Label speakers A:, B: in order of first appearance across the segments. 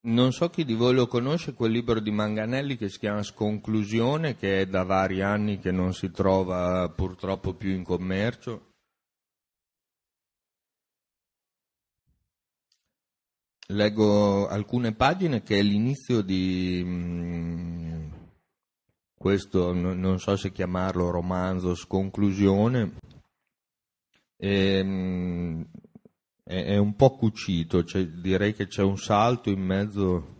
A: Non so chi di voi lo conosce, quel libro di Manganelli che si chiama Sconclusione, che è da vari anni che non si trova purtroppo più in commercio. Leggo alcune pagine che è l'inizio di mm, questo, non so se chiamarlo romanzo, sconclusione. E, mm, è, è un po' cucito, cioè, direi che c'è un salto in mezzo.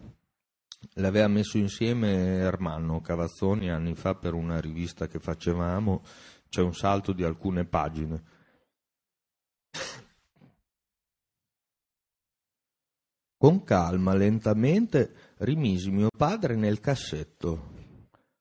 A: L'aveva messo insieme Ermanno Cavazzoni anni fa per una rivista che facevamo, c'è un salto di alcune pagine. Con calma, lentamente, rimisi mio padre nel cassetto.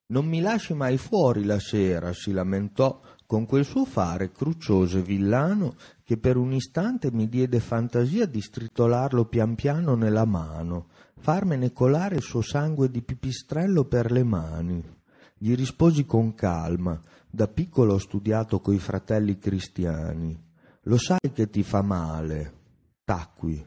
A: Non mi lasci mai fuori la sera, si lamentò con quel suo fare cruccioso e villano che per un istante mi diede fantasia di stritolarlo pian piano nella mano, farmene colare il suo sangue di pipistrello per le mani. Gli risposi con calma, da piccolo ho studiato coi fratelli cristiani. Lo sai che ti fa male. Tacqui.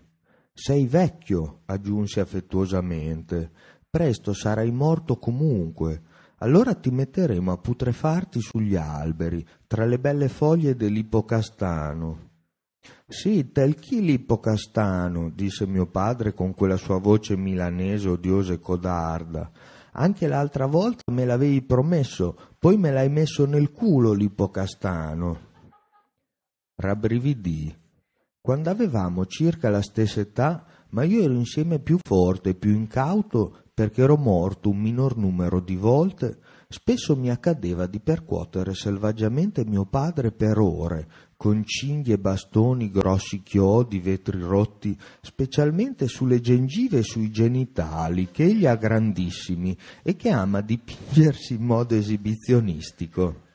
A: Sei vecchio, aggiunse affettuosamente. Presto sarai morto comunque allora ti metteremo a putrefarti sugli alberi, tra le belle foglie dell'ippocastano. Sì, tel chi l'ippocastano, disse mio padre con quella sua voce milanese odiosa e codarda. Anche l'altra volta me l'avevi promesso, poi me l'hai messo nel culo l'ippocastano. Rabbrividì. Quando avevamo circa la stessa età, ma io ero insieme più forte, più incauto perché ero morto un minor numero di volte, spesso mi accadeva di percuotere selvaggiamente mio padre per ore, con cinghie, bastoni, grossi chiodi, vetri rotti, specialmente sulle gengive e sui genitali, che egli ha grandissimi e che ama dipingersi in modo esibizionistico.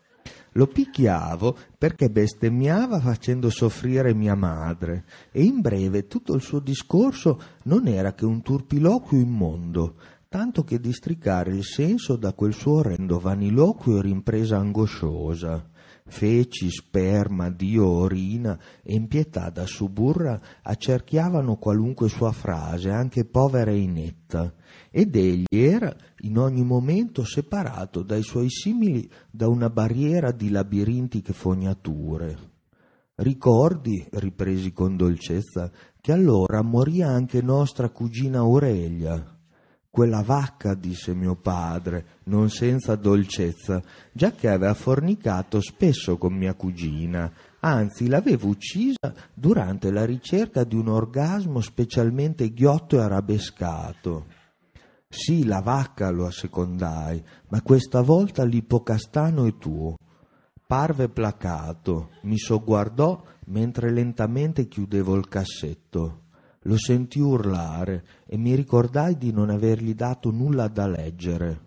A: Lo picchiavo perché bestemmiava facendo soffrire mia madre e in breve tutto il suo discorso non era che un turpiloquio immondo, tanto che districare il senso da quel suo orrendo vaniloquio e rimpresa angosciosa. Feci, sperma, dio, orina e impietà da suburra accerchiavano qualunque sua frase, anche povera e inetta, ed egli era in ogni momento separato dai suoi simili da una barriera di labirintiche fognature. Ricordi, ripresi con dolcezza, che allora morì anche nostra cugina Aurelia, quella vacca, disse mio padre, non senza dolcezza, giacché aveva fornicato spesso con mia cugina, anzi l'avevo uccisa durante la ricerca di un orgasmo specialmente ghiotto e arabescato. Sì, la vacca lo assecondai, ma questa volta l'ipocastano è tuo. Parve placato, mi sogguardò mentre lentamente chiudevo il cassetto lo sentii urlare e mi ricordai di non avergli dato nulla da leggere.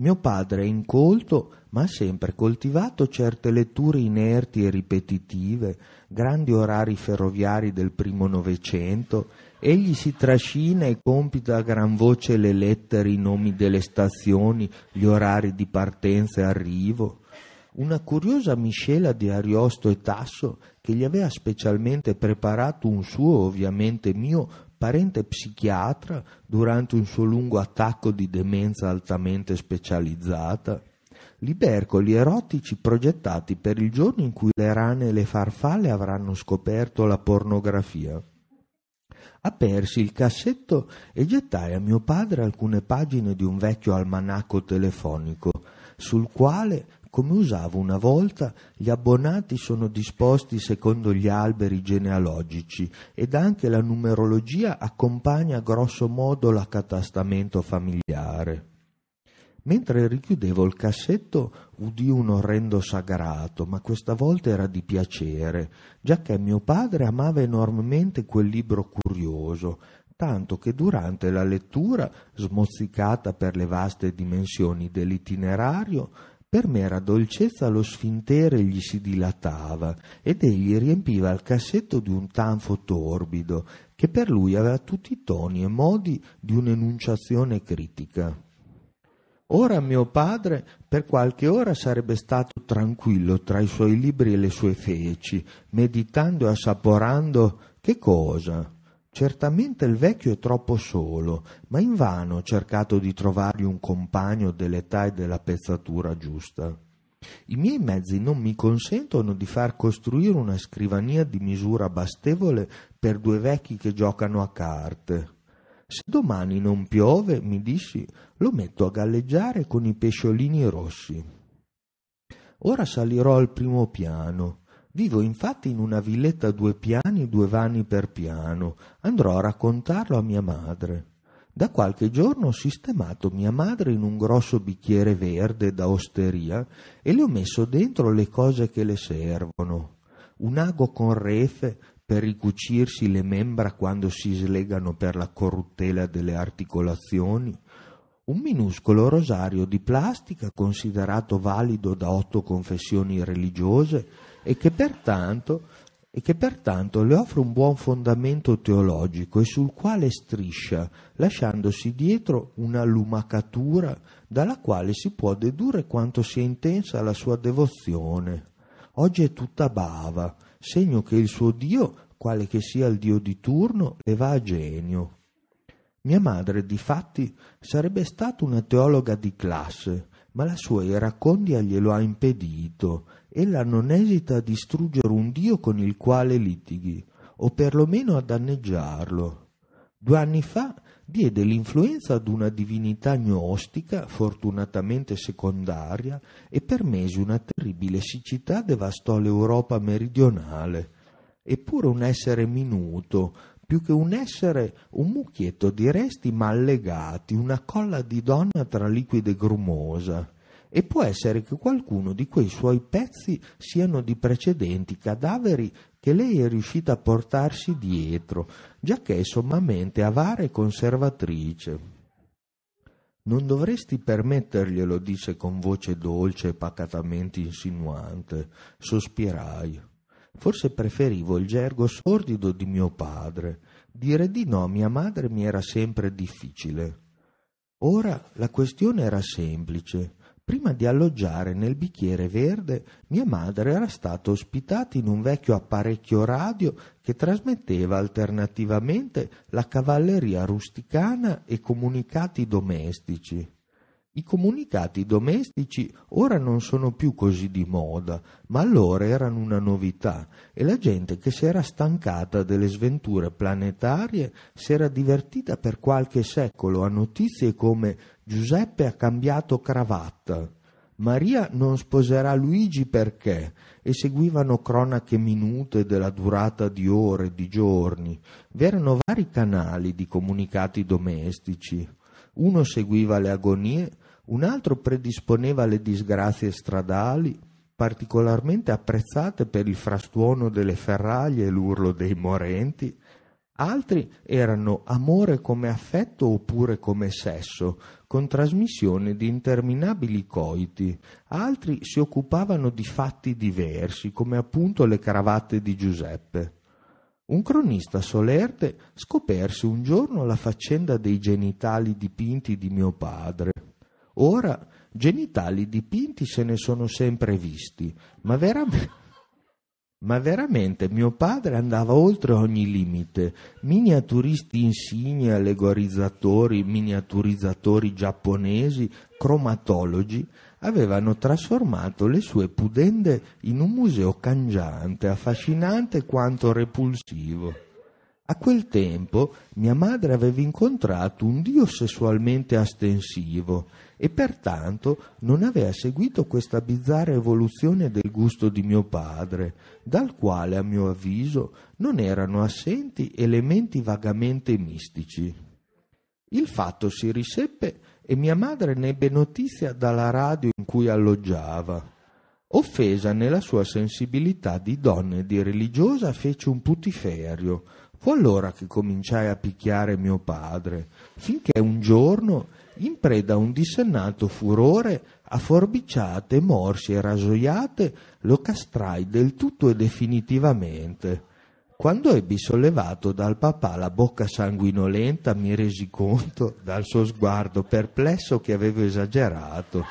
A: Mio padre è incolto, ma ha sempre coltivato certe letture inerti e ripetitive, grandi orari ferroviari del primo Novecento. Egli si trascina e compita a gran voce le lettere, i nomi delle stazioni, gli orari di partenza e arrivo. Una curiosa miscela di Ariosto e Tasso che gli aveva specialmente preparato un suo, ovviamente mio, parente psichiatra durante un suo lungo attacco di demenza altamente specializzata? Libercoli erotici progettati per il giorno in cui le rane e le farfalle avranno scoperto la pornografia. Apersi il cassetto e gettai a mio padre alcune pagine di un vecchio almanacco telefonico, sul quale come usavo una volta, gli abbonati sono disposti secondo gli alberi genealogici ed anche la numerologia accompagna grosso modo l'accatastamento familiare. Mentre richiudevo il cassetto udì un orrendo sagrato, ma questa volta era di piacere, giacché mio padre amava enormemente quel libro curioso, tanto che durante la lettura, smozzicata per le vaste dimensioni dell'itinerario, per me era dolcezza lo sfintere gli si dilatava ed egli riempiva il cassetto di un tanfo torbido che per lui aveva tutti i toni e modi di un'enunciazione critica. Ora mio padre per qualche ora sarebbe stato tranquillo tra i suoi libri e le sue feci, meditando e assaporando che cosa? Certamente il vecchio è troppo solo, ma invano ho cercato di trovargli un compagno dell'età e della pezzatura giusta. I miei mezzi non mi consentono di far costruire una scrivania di misura bastevole per due vecchi che giocano a carte. Se domani non piove, mi dissi, lo metto a galleggiare con i pesciolini rossi. Ora salirò al primo piano. Vivo infatti in una villetta a due piani due vani per piano. Andrò a raccontarlo a mia madre. Da qualche giorno ho sistemato mia madre in un grosso bicchiere verde da osteria e le ho messo dentro le cose che le servono. Un ago con refe per ricucirsi le membra quando si slegano per la corruttela delle articolazioni, un minuscolo rosario di plastica considerato valido da otto confessioni religiose e che pertanto e che pertanto le offre un buon fondamento teologico e sul quale striscia, lasciandosi dietro una lumacatura dalla quale si può dedurre quanto sia intensa la sua devozione. Oggi è tutta bava, segno che il suo Dio, quale che sia il Dio di turno, le va a genio. Mia madre, difatti, sarebbe stata una teologa di classe, ma la sua iracondia glielo ha impedito ella non esita a distruggere un Dio con il quale litighi, o perlomeno a danneggiarlo. Due anni fa diede l'influenza ad una divinità gnostica, fortunatamente secondaria, e per mesi una terribile siccità devastò l'Europa meridionale. Eppure un essere minuto, più che un essere, un mucchietto di resti mallegati, una colla di donna tra liquide e grumosa e può essere che qualcuno di quei suoi pezzi siano di precedenti cadaveri che lei è riuscita a portarsi dietro, giacché è sommamente avara e conservatrice. Non dovresti permetterglielo, disse con voce dolce e pacatamente insinuante. Sospirai. Forse preferivo il gergo sordido di mio padre. Dire di no a mia madre mi era sempre difficile. Ora la questione era semplice. Prima di alloggiare nel bicchiere verde, mia madre era stata ospitata in un vecchio apparecchio radio che trasmetteva alternativamente la cavalleria rusticana e comunicati domestici. I comunicati domestici ora non sono più così di moda, ma allora erano una novità e la gente che si era stancata delle sventure planetarie si era divertita per qualche secolo a notizie come Giuseppe ha cambiato cravatta. Maria non sposerà Luigi perché? E seguivano cronache minute della durata di ore, di giorni. V'erano vari canali di comunicati domestici. Uno seguiva le agonie, un altro predisponeva le disgrazie stradali, particolarmente apprezzate per il frastuono delle ferraglie e l'urlo dei morenti. Altri erano amore come affetto oppure come sesso, con trasmissione di interminabili coiti, altri si occupavano di fatti diversi, come appunto le cravatte di Giuseppe. Un cronista solerte scoperse un giorno la faccenda dei genitali dipinti di mio padre. Ora genitali dipinti se ne sono sempre visti, ma veramente ma veramente mio padre andava oltre ogni limite. Miniaturisti insigni, allegorizzatori, miniaturizzatori giapponesi, cromatologi avevano trasformato le sue pudende in un museo cangiante, affascinante quanto repulsivo. A quel tempo mia madre aveva incontrato un dio sessualmente astensivo e pertanto non aveva seguito questa bizzarra evoluzione del gusto di mio padre, dal quale, a mio avviso, non erano assenti elementi vagamente mistici. Il fatto si riseppe e mia madre ne ebbe notizia dalla radio in cui alloggiava. Offesa nella sua sensibilità di donna e di religiosa, fece un putiferio, Fu allora che cominciai a picchiare mio padre, finché un giorno, in preda a un dissennato furore, a forbiciate, morsi e rasoiate, lo castrai del tutto e definitivamente. Quando ebbi sollevato dal papà la bocca sanguinolenta, mi resi conto, dal suo sguardo perplesso, che avevo esagerato.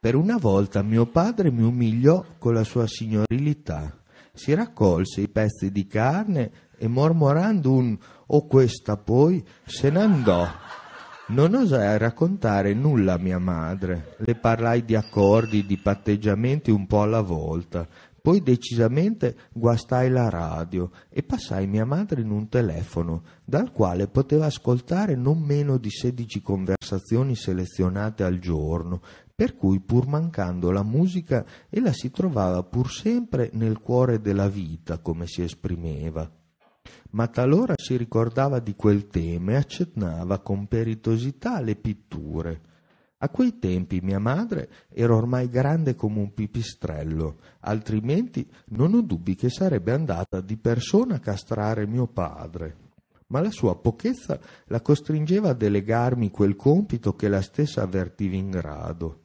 A: Per una volta mio padre mi umiliò con la sua signorilità si raccolse i pezzi di carne e mormorando un o questa poi se n'andò. Non osai raccontare nulla a mia madre, le parlai di accordi, di patteggiamenti un po' alla volta, poi decisamente guastai la radio e passai mia madre in un telefono, dal quale poteva ascoltare non meno di sedici conversazioni selezionate al giorno, per cui pur mancando la musica ella si trovava pur sempre nel cuore della vita, come si esprimeva. Ma talora si ricordava di quel tema e accennava con peritosità le pitture. A quei tempi mia madre era ormai grande come un pipistrello, altrimenti non ho dubbi che sarebbe andata di persona a castrare mio padre. Ma la sua pochezza la costringeva a delegarmi quel compito che la stessa avvertiva in grado.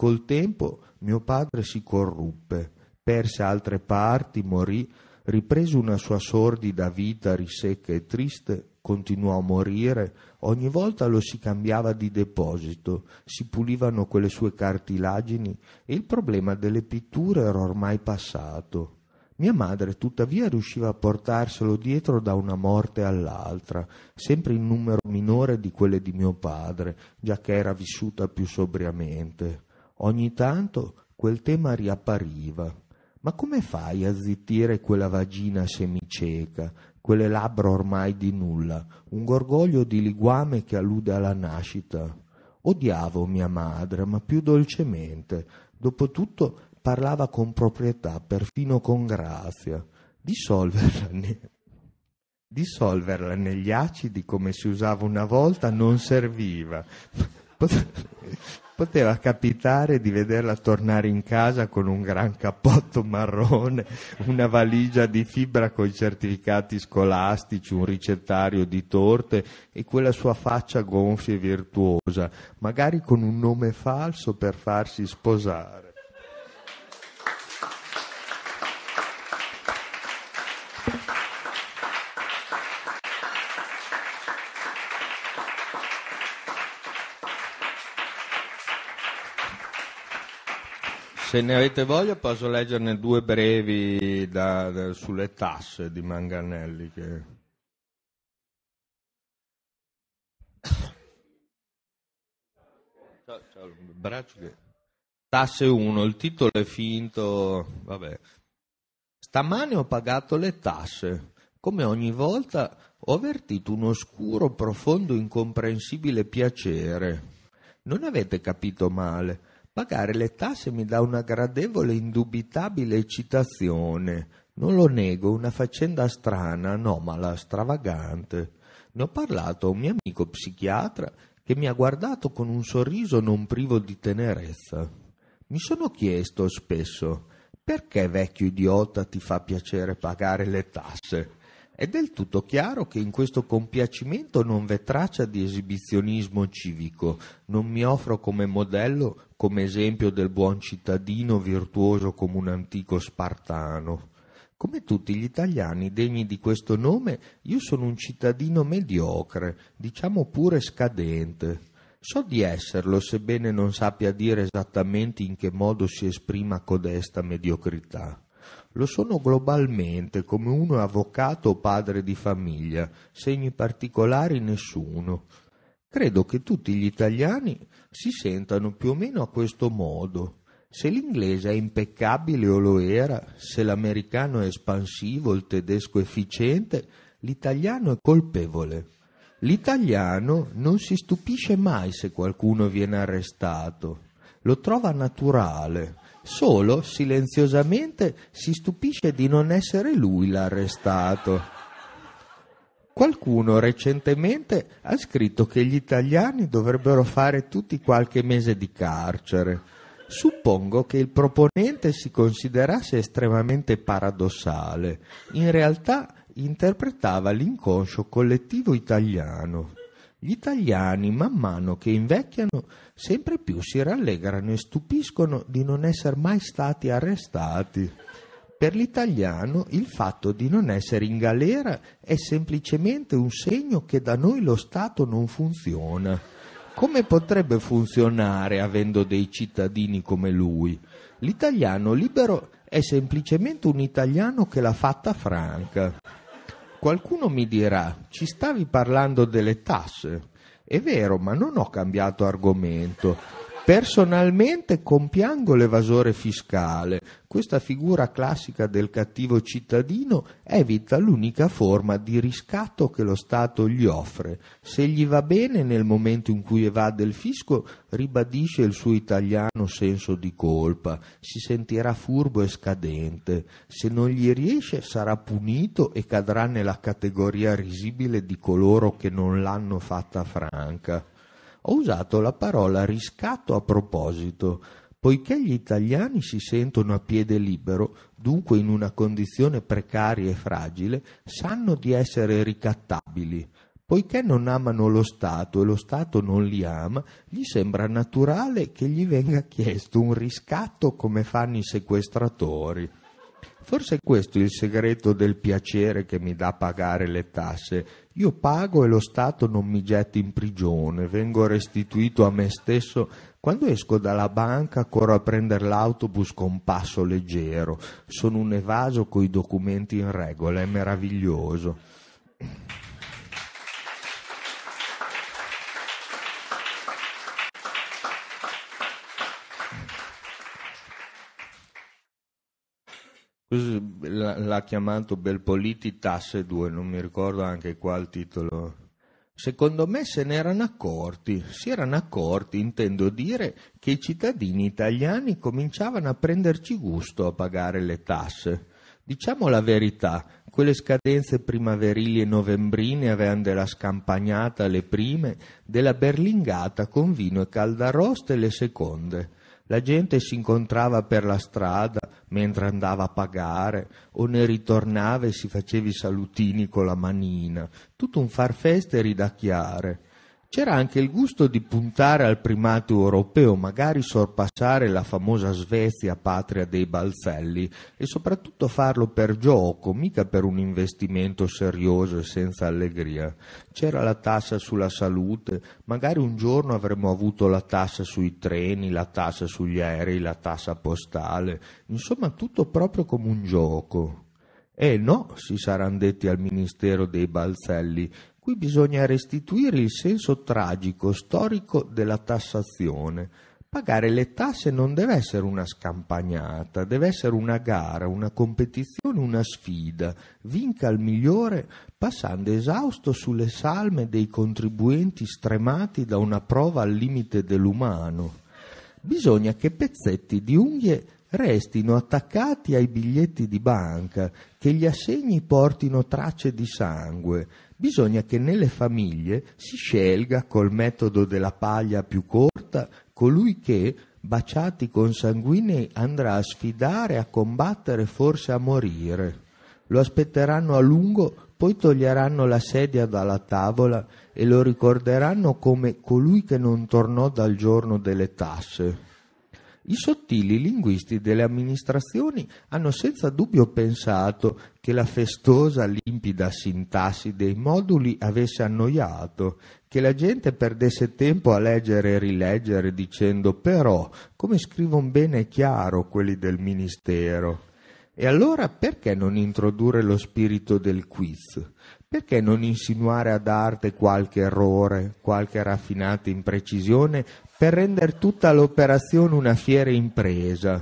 A: Col tempo mio padre si corruppe, perse altre parti, morì, riprese una sua sordida vita risecca e triste, continuò a morire, ogni volta lo si cambiava di deposito, si pulivano quelle sue cartilagini e il problema delle pitture era ormai passato. Mia madre tuttavia riusciva a portarselo dietro da una morte all'altra, sempre in numero minore di quelle di mio padre, già che era vissuta più sobriamente. Ogni tanto quel tema riappariva. Ma come fai a zittire quella vagina semicieca, quelle labbra ormai di nulla, un gorgoglio di liguame che allude alla nascita? Odiavo mia madre, ma più dolcemente. Dopotutto parlava con proprietà, perfino con grazia. Dissolverla, ne... Dissolverla negli acidi come si usava una volta non serviva. poteva capitare di vederla tornare in casa con un gran cappotto marrone, una valigia di fibra con i certificati scolastici, un ricettario di torte e quella sua faccia gonfia e virtuosa, magari con un nome falso per farsi sposare. Se ne avete voglia posso leggerne due brevi da, da, sulle tasse di Manganelli. Che... Ciao, ciao, braccio che... Tasse 1, il titolo è finto, vabbè. Stamane ho pagato le tasse. Come ogni volta ho avvertito un oscuro, profondo, incomprensibile piacere. Non avete capito male. Pagare le tasse mi dà una gradevole, indubitabile eccitazione. Non lo nego, una faccenda strana, anomala, stravagante. Ne ho parlato a un mio amico psichiatra che mi ha guardato con un sorriso non privo di tenerezza. Mi sono chiesto spesso perché vecchio idiota ti fa piacere pagare le tasse? È del tutto chiaro che in questo compiacimento non v'è traccia di esibizionismo civico, non mi offro come modello, come esempio del buon cittadino virtuoso come un antico spartano. Come tutti gli italiani degni di questo nome, io sono un cittadino mediocre, diciamo pure scadente. So di esserlo, sebbene non sappia dire esattamente in che modo si esprima codesta mediocrità lo sono globalmente come uno è avvocato o padre di famiglia, segni particolari nessuno. Credo che tutti gli italiani si sentano più o meno a questo modo. Se l'inglese è impeccabile o lo era, se l'americano è espansivo, il tedesco efficiente, l'italiano è colpevole. L'italiano non si stupisce mai se qualcuno viene arrestato. Lo trova naturale, Solo silenziosamente si stupisce di non essere lui l'arrestato. Qualcuno recentemente ha scritto che gli italiani dovrebbero fare tutti qualche mese di carcere. Suppongo che il proponente si considerasse estremamente paradossale. In realtà interpretava l'inconscio collettivo italiano. Gli italiani, man mano che invecchiano, sempre più si rallegrano e stupiscono di non essere mai stati arrestati. Per l'italiano il fatto di non essere in galera è semplicemente un segno che da noi lo Stato non funziona. Come potrebbe funzionare avendo dei cittadini come lui? L'italiano libero è semplicemente un italiano che l'ha fatta franca. Qualcuno mi dirà, ci stavi parlando delle tasse? È vero, ma non ho cambiato argomento. Personalmente compiango l'evasore fiscale. Questa figura classica del cattivo cittadino evita l'unica forma di riscatto che lo Stato gli offre. Se gli va bene nel momento in cui evade il fisco, ribadisce il suo italiano senso di colpa, si sentirà furbo e scadente. Se non gli riesce, sarà punito e cadrà nella categoria risibile di coloro che non l'hanno fatta franca ho usato la parola riscatto a proposito, poiché gli italiani si sentono a piede libero, dunque in una condizione precaria e fragile, sanno di essere ricattabili. Poiché non amano lo Stato e lo Stato non li ama, gli sembra naturale che gli venga chiesto un riscatto come fanno i sequestratori. Forse questo è il segreto del piacere che mi dà pagare le tasse, io pago e lo Stato non mi getti in prigione, vengo restituito a me stesso. Quando esco dalla banca corro a prendere l'autobus con passo leggero. Sono un evaso coi documenti in regola, è meraviglioso. l'ha chiamato Belpoliti Tasse 2, non mi ricordo anche qua il titolo. Secondo me se ne erano accorti, si erano accorti, intendo dire, che i cittadini italiani cominciavano a prenderci gusto a pagare le tasse. Diciamo la verità, quelle scadenze primaverili e novembrine avevano della scampagnata le prime, della berlingata con vino e caldaroste le seconde la gente si incontrava per la strada mentre andava a pagare o ne ritornava e si faceva i salutini con la manina, tutto un far feste e ridacchiare. C'era anche il gusto di puntare al primato europeo, magari sorpassare la famosa Svezia, patria dei balzelli, e soprattutto farlo per gioco, mica per un investimento serioso e senza allegria. C'era la tassa sulla salute, magari un giorno avremmo avuto la tassa sui treni, la tassa sugli aerei, la tassa postale, insomma tutto proprio come un gioco. Eh no, si saranno detti al Ministero dei Balzelli, Qui bisogna restituire il senso tragico, storico della tassazione. Pagare le tasse non deve essere una scampagnata, deve essere una gara, una competizione, una sfida. Vinca il migliore passando esausto sulle salme dei contribuenti stremati da una prova al limite dell'umano. Bisogna che pezzetti di unghie restino attaccati ai biglietti di banca, che gli assegni portino tracce di sangue, bisogna che nelle famiglie si scelga col metodo della paglia più corta colui che, baciati consanguinei, andrà a sfidare, a combattere, forse a morire. Lo aspetteranno a lungo, poi toglieranno la sedia dalla tavola e lo ricorderanno come colui che non tornò dal giorno delle tasse. I sottili linguisti delle amministrazioni hanno senza dubbio pensato che la festosa, limpida sintassi dei moduli avesse annoiato, che la gente perdesse tempo a leggere e rileggere dicendo però come scrivono bene e chiaro quelli del Ministero. E allora perché non introdurre lo spirito del quiz? Perché non insinuare ad arte qualche errore, qualche raffinata imprecisione per rendere tutta l'operazione una fiera impresa.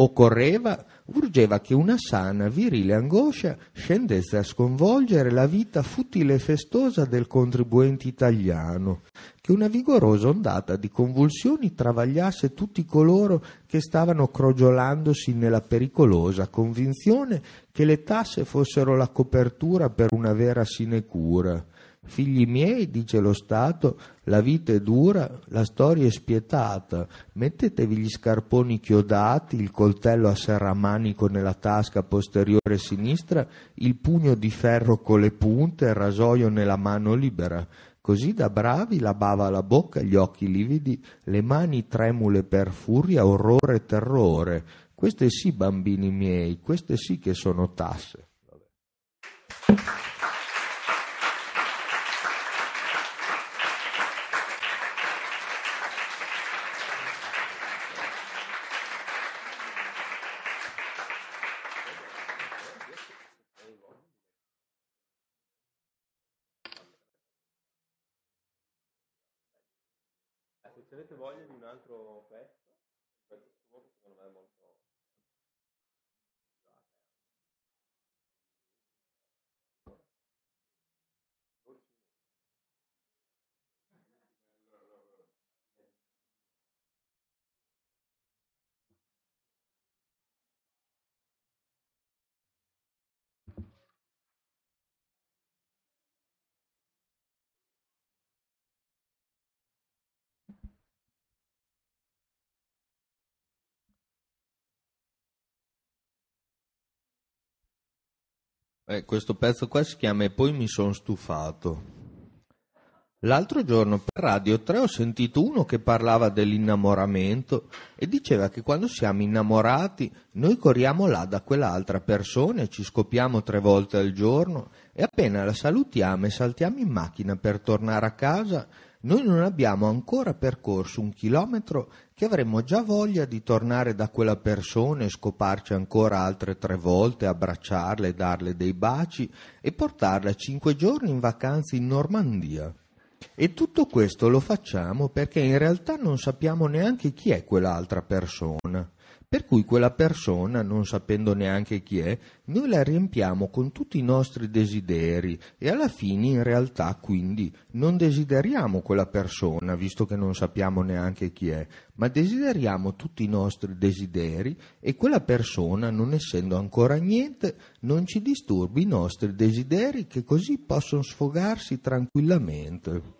A: Occorreva, urgeva che una sana, virile angoscia scendesse a sconvolgere la vita futile e festosa del contribuente italiano, che una vigorosa ondata di convulsioni travagliasse tutti coloro che stavano crogiolandosi nella pericolosa convinzione che le tasse fossero la copertura per una vera sinecura Figli miei, dice lo Stato, la vita è dura, la storia è spietata. Mettetevi gli scarponi chiodati, il coltello a serramanico nella tasca posteriore sinistra, il pugno di ferro con le punte, il rasoio nella mano libera. Così da bravi la bava alla bocca, gli occhi lividi, le mani tremule per furia, orrore e terrore. Queste sì, bambini miei, queste sì che sono tasse. avete voglia di un altro pezzo? Eh, questo pezzo qua si chiama E poi mi sono stufato. L'altro giorno per Radio 3 ho sentito uno che parlava dell'innamoramento e diceva che quando siamo innamorati noi corriamo là da quell'altra persona e ci scopiamo tre volte al giorno e appena la salutiamo e saltiamo in macchina per tornare a casa noi non abbiamo ancora percorso un chilometro che avremmo già voglia di tornare da quella persona e scoparci ancora altre tre volte, abbracciarla e darle dei baci e portarla cinque giorni in vacanza in Normandia. E tutto questo lo facciamo perché in realtà non sappiamo neanche chi è quell'altra persona. Per cui quella persona, non sapendo neanche chi è, noi la riempiamo con tutti i nostri desideri e alla fine in realtà quindi non desideriamo quella persona, visto che non sappiamo neanche chi è, ma desideriamo tutti i nostri desideri e quella persona, non essendo ancora niente, non ci disturbi i nostri desideri che così possono sfogarsi tranquillamente.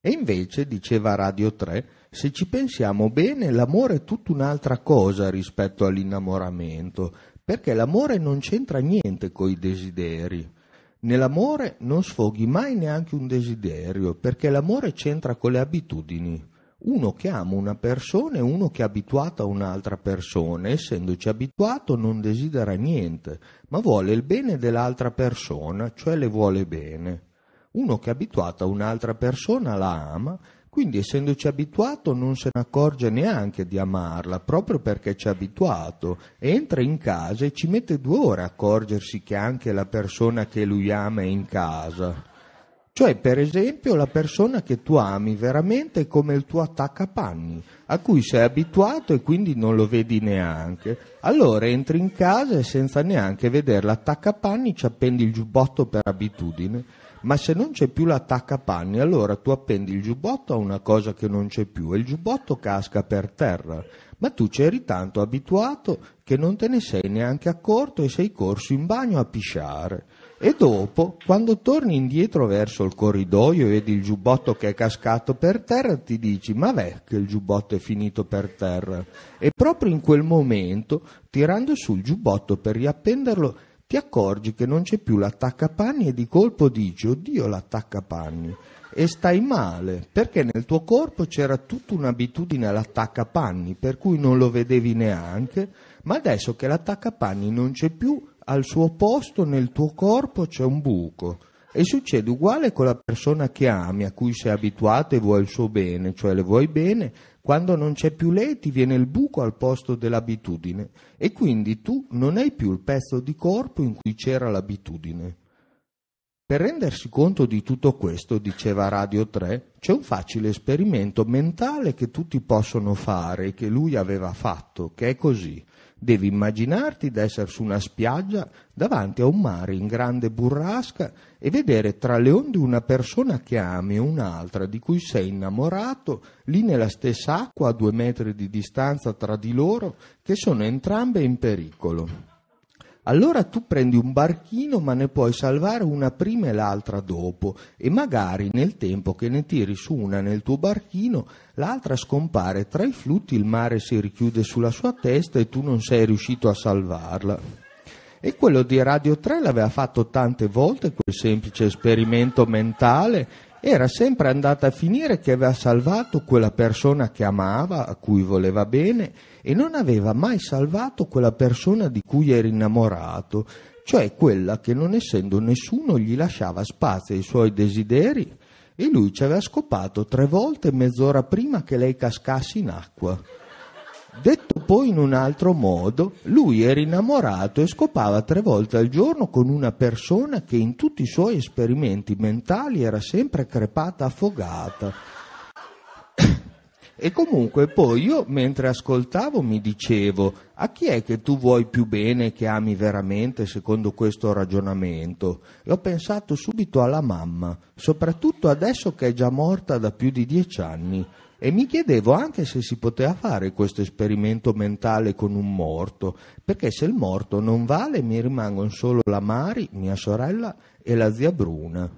A: E invece, diceva Radio 3, se ci pensiamo bene, l'amore è tutta un'altra cosa rispetto all'innamoramento, perché l'amore non c'entra niente coi desideri. Nell'amore non sfoghi mai neanche un desiderio, perché l'amore c'entra con le abitudini. Uno che ama una persona è uno che è abituato a un'altra persona, essendoci abituato non desidera niente, ma vuole il bene dell'altra persona, cioè le vuole bene. Uno che è abituato a un'altra persona la ama quindi essendoci abituato non se ne accorge neanche di amarla, proprio perché ci ha abituato. Entra in casa e ci mette due ore a accorgersi che anche la persona che lui ama è in casa. Cioè, per esempio, la persona che tu ami veramente è come il tuo attaccapanni, a cui sei abituato e quindi non lo vedi neanche. Allora entri in casa e senza neanche vederla l'attaccapanni ci appendi il giubbotto per abitudine ma se non c'è più l'attaccapanni, allora tu appendi il giubbotto a una cosa che non c'è più e il giubbotto casca per terra. Ma tu c'eri tanto abituato che non te ne sei neanche accorto e sei corso in bagno a pisciare. E dopo, quando torni indietro verso il corridoio e vedi il giubbotto che è cascato per terra, ti dici, ma vè che il giubbotto è finito per terra. E proprio in quel momento, tirando su il giubbotto per riappenderlo, ti accorgi che non c'è più l'attaccapanni e di colpo dici, oddio l'attaccapanni, e stai male, perché nel tuo corpo c'era tutta un'abitudine all'attaccapanni, per cui non lo vedevi neanche, ma adesso che l'attaccapanni non c'è più, al suo posto nel tuo corpo c'è un buco. E succede uguale con la persona che ami, a cui sei abituato e vuoi il suo bene, cioè le vuoi bene, quando non c'è più lei ti viene il buco al posto dell'abitudine e quindi tu non hai più il pezzo di corpo in cui c'era l'abitudine. Per rendersi conto di tutto questo, diceva Radio 3, c'è un facile esperimento mentale che tutti possono fare e che lui aveva fatto, che è così. Devi immaginarti d'essere su una spiaggia davanti a un mare in grande burrasca e vedere tra le onde una persona che ami e un'altra di cui sei innamorato, lì nella stessa acqua a due metri di distanza tra di loro, che sono entrambe in pericolo. Allora tu prendi un barchino ma ne puoi salvare una prima e l'altra dopo e magari nel tempo che ne tiri su una nel tuo barchino l'altra scompare tra i flutti, il mare si richiude sulla sua testa e tu non sei riuscito a salvarla e quello di Radio 3 l'aveva fatto tante volte, quel semplice esperimento mentale, era sempre andata a finire che aveva salvato quella persona che amava, a cui voleva bene, e non aveva mai salvato quella persona di cui era innamorato, cioè quella che non essendo nessuno gli lasciava spazio ai suoi desideri, e lui ci aveva scopato tre volte mezz'ora prima che lei cascasse in acqua. Detto poi in un altro modo, lui era innamorato e scopava tre volte al giorno con una persona che in tutti i suoi esperimenti mentali era sempre crepata affogata. E comunque poi io mentre ascoltavo mi dicevo, a chi è che tu vuoi più bene e che ami veramente secondo questo ragionamento? E ho pensato subito alla mamma, soprattutto adesso che è già morta da più di dieci anni e mi chiedevo anche se si poteva fare questo esperimento mentale con un morto, perché se il morto non vale mi rimangono solo la Mari, mia sorella e la zia Bruna.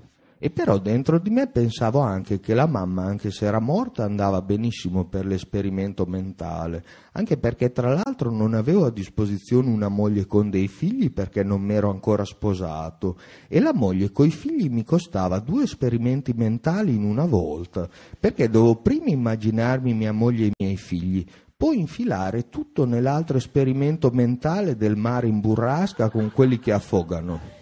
A: E però dentro di me pensavo anche che la mamma, anche se era morta, andava benissimo per l'esperimento mentale, anche perché tra l'altro non avevo a disposizione una moglie con dei figli perché non mi ero ancora sposato e la moglie coi figli mi costava due esperimenti mentali in una volta, perché dovevo prima immaginarmi mia moglie e i miei figli, poi infilare tutto nell'altro esperimento mentale del mare in burrasca con quelli che affogano.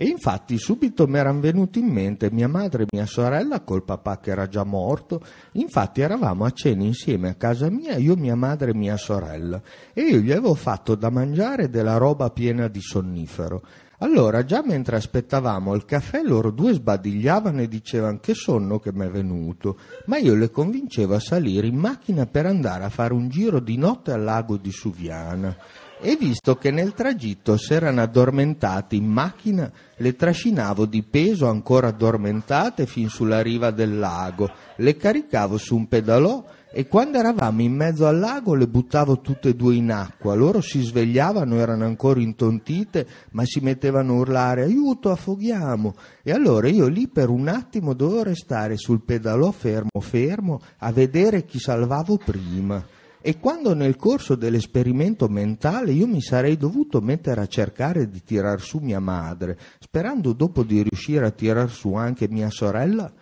A: E infatti subito mi erano venuti in mente mia madre e mia sorella col papà che era già morto, infatti eravamo a cena insieme a casa mia, io, mia madre e mia sorella, e io gli avevo fatto da mangiare della roba piena di sonnifero. Allora, già mentre aspettavamo il caffè, loro due sbadigliavano e dicevano che sonno che m'è venuto, ma io le convincevo a salire in macchina per andare a fare un giro di notte al lago di Suviana e visto che nel tragitto s'erano addormentate in macchina, le trascinavo di peso ancora addormentate fin sulla riva del lago, le caricavo su un pedalò e quando eravamo in mezzo al lago le buttavo tutte e due in acqua. Loro si svegliavano, erano ancora intontite, ma si mettevano a urlare aiuto, affoghiamo. E allora io lì per un attimo dovevo restare sul pedalò fermo fermo a vedere chi salvavo prima e quando nel corso dell'esperimento mentale io mi sarei dovuto mettere a cercare di tirar su mia madre, sperando dopo di riuscire a tirar su anche mia sorella,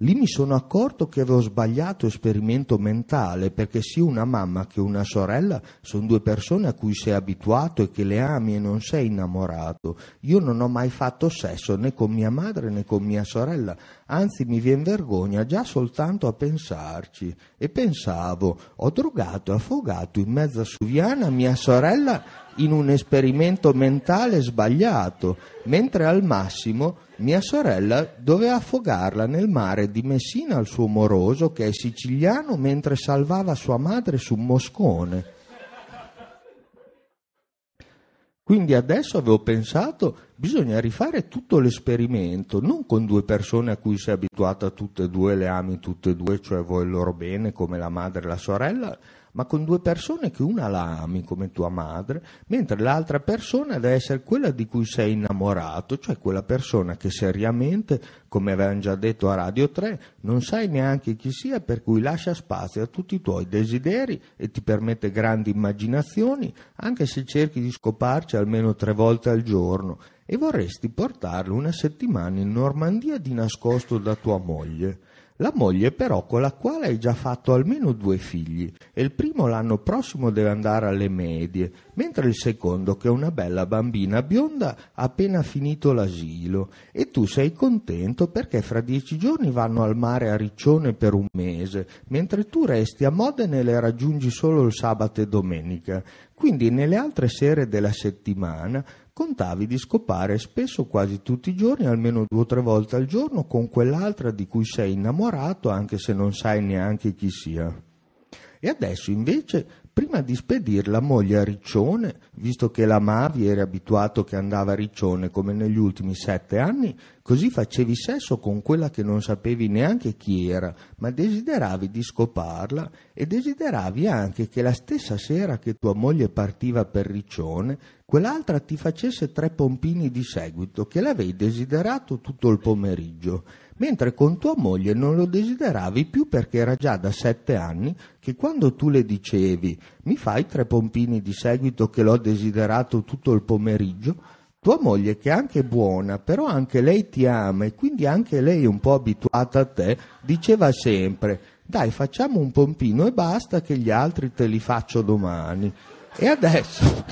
A: lì mi sono accorto che avevo sbagliato esperimento mentale, perché sia una mamma che una sorella sono due persone a cui sei abituato e che le ami e non sei innamorato. Io non ho mai fatto sesso né con mia madre né con mia sorella, Anzi, mi vien vergogna già soltanto a pensarci. E pensavo, ho drogato e affogato in mezzo a Suviana mia sorella in un esperimento mentale sbagliato, mentre al massimo mia sorella doveva affogarla nel mare di Messina al suo moroso che è siciliano mentre salvava sua madre su un moscone. Quindi adesso avevo pensato, bisogna rifare tutto l'esperimento, non con due persone a cui sei abituata tutte e due, le ami tutte e due, cioè vuoi il loro bene come la madre e la sorella, ma con due persone che una la ami come tua madre, mentre l'altra persona deve essere quella di cui sei innamorato, cioè quella persona che seriamente, come avevamo già detto a Radio 3, non sai neanche chi sia, per cui lascia spazio a tutti i tuoi desideri e ti permette grandi immaginazioni, anche se cerchi di scoparci almeno tre volte al giorno e vorresti portarlo una settimana in Normandia di nascosto da tua moglie. La moglie però con la quale hai già fatto almeno due figli e il primo l'anno prossimo deve andare alle medie, mentre il secondo che è una bella bambina bionda ha appena finito l'asilo e tu sei contento perché fra dieci giorni vanno al mare a Riccione per un mese, mentre tu resti a Modena e le raggiungi solo il sabato e domenica. Quindi nelle altre sere della settimana contavi di scopare spesso quasi tutti i giorni, almeno due o tre volte al giorno, con quell'altra di cui sei innamorato anche se non sai neanche chi sia. E adesso invece prima di spedirla moglie a Riccione, visto che la Mavi era abituato che andava a Riccione come negli ultimi sette anni, così facevi sesso con quella che non sapevi neanche chi era, ma desideravi di scoparla e desideravi anche che la stessa sera che tua moglie partiva per Riccione, quell'altra ti facesse tre pompini di seguito, che l'avevi desiderato tutto il pomeriggio mentre con tua moglie non lo desideravi più perché era già da sette anni che quando tu le dicevi mi fai tre pompini di seguito che l'ho desiderato tutto il pomeriggio, tua moglie che è anche buona, però anche lei ti ama e quindi anche lei un po' abituata a te, diceva sempre dai facciamo un pompino e basta che gli altri te li faccio domani. E adesso,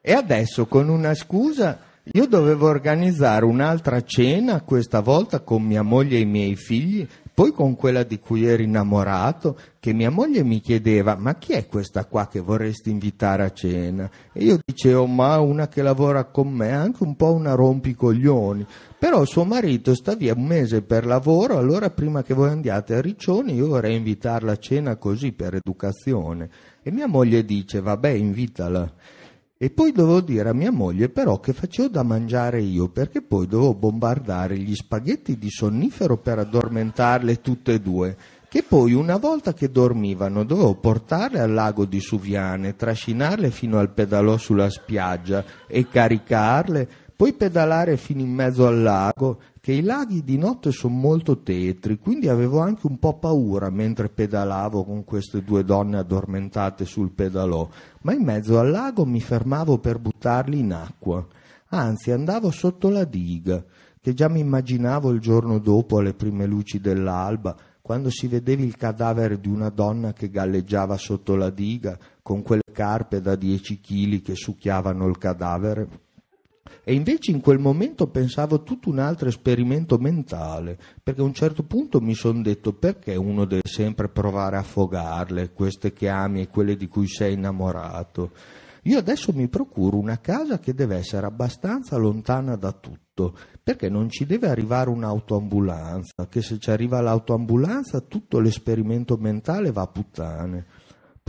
A: e adesso con una scusa io dovevo organizzare un'altra cena, questa volta con mia moglie e i miei figli, poi con quella di cui ero innamorato, che mia moglie mi chiedeva ma chi è questa qua che vorresti invitare a cena? E io dicevo ma una che lavora con me, anche un po' una rompicoglioni, però suo marito sta via un mese per lavoro, allora prima che voi andiate a Riccioni io vorrei invitarla a cena così per educazione. E mia moglie dice vabbè invitala. E poi dovevo dire a mia moglie però che facevo da mangiare io perché poi dovevo bombardare gli spaghetti di sonnifero per addormentarle tutte e due, che poi una volta che dormivano dovevo portarle al lago di Suviane, trascinarle fino al pedalò sulla spiaggia e caricarle, poi pedalare fino in mezzo al lago che i laghi di notte sono molto tetri, quindi avevo anche un po' paura mentre pedalavo con queste due donne addormentate sul pedalò, ma in mezzo al lago mi fermavo per buttarli in acqua, anzi andavo sotto la diga, che già mi immaginavo il giorno dopo alle prime luci dell'alba, quando si vedevi il cadavere di una donna che galleggiava sotto la diga, con quelle carpe da dieci chili che succhiavano il cadavere. E invece in quel momento pensavo tutto un altro esperimento mentale, perché a un certo punto mi sono detto perché uno deve sempre provare a affogarle, queste che ami e quelle di cui sei innamorato. Io adesso mi procuro una casa che deve essere abbastanza lontana da tutto, perché non ci deve arrivare un'autoambulanza, che se ci arriva l'autoambulanza tutto l'esperimento mentale va a puttane.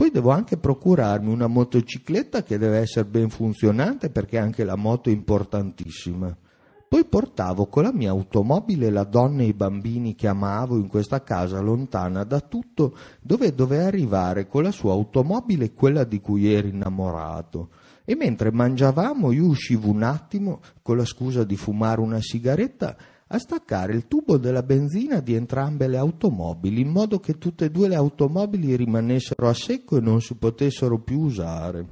A: Poi devo anche procurarmi una motocicletta che deve essere ben funzionante perché anche la moto è importantissima. Poi portavo con la mia automobile la donna e i bambini che amavo in questa casa lontana da tutto dove doveva arrivare con la sua automobile quella di cui ero innamorato. E mentre mangiavamo io uscivo un attimo, con la scusa di fumare una sigaretta, a staccare il tubo della benzina di entrambe le automobili in modo che tutte e due le automobili rimanessero a secco e non si potessero più usare.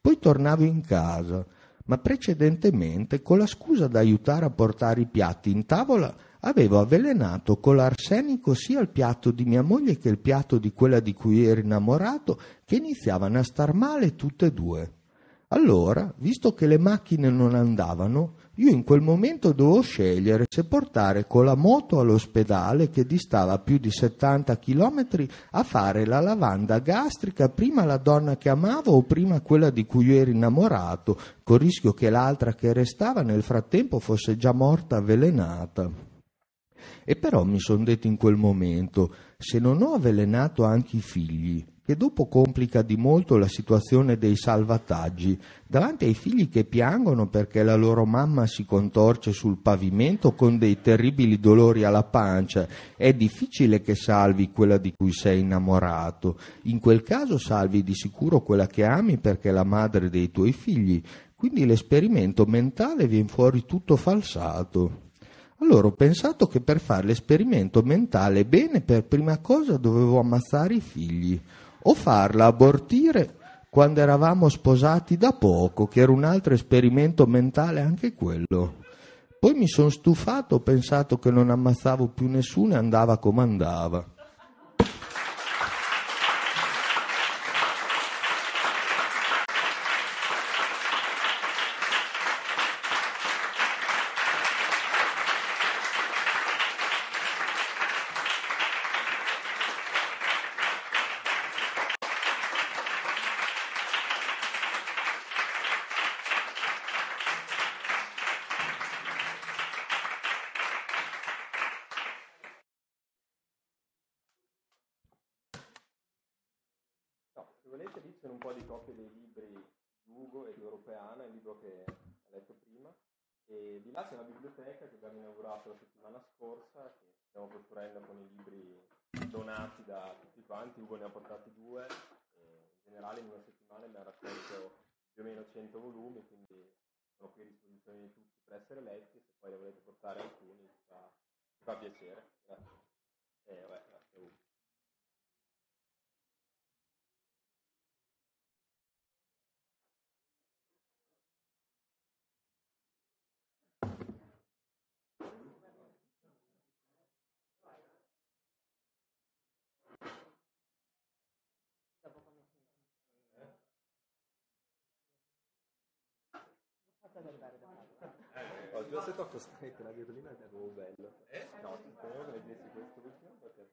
A: Poi tornavo in casa, ma precedentemente, con la scusa d'aiutare a portare i piatti in tavola, avevo avvelenato con l'arsenico sia il piatto di mia moglie che il piatto di quella di cui ero innamorato, che iniziavano a star male tutte e due. Allora, visto che le macchine non andavano, io in quel momento dovevo scegliere se portare con la moto all'ospedale che distava più di 70 km a fare la lavanda gastrica prima la donna che amavo o prima quella di cui ero innamorato, col rischio che l'altra che restava nel frattempo fosse già morta avvelenata. E però mi sono detto in quel momento, se non ho avvelenato anche i figli, che dopo complica di molto la situazione dei salvataggi davanti ai figli che piangono perché la loro mamma si contorce sul pavimento con dei terribili dolori alla pancia. È difficile che salvi quella di cui sei innamorato. In quel caso salvi di sicuro quella che ami perché è la madre dei tuoi figli. Quindi l'esperimento mentale viene fuori tutto falsato. Allora ho pensato che per fare l'esperimento mentale bene per prima cosa dovevo ammazzare i figli o farla abortire quando eravamo sposati da poco, che era un altro esperimento mentale anche quello. Poi mi sono stufato, ho pensato che non ammazzavo più nessuno e andava come andava. di là c'è la biblioteca che abbiamo inaugurato la settimana scorsa, che stiamo costruendo con i libri donati da tutti quanti, Ugo ne ha portati due, in generale in una settimana ne ha raccolto più o meno 100 volumi, quindi sono qui a disposizione di tutti per essere letti, se poi ne volete portare alcuni ci fa, ci fa piacere. Grazie. Eh, vabbè, grazie a Ugo. versetto a cosplay per la Virolina è proprio bello. Eh? No, ti prego che questo ultimo perché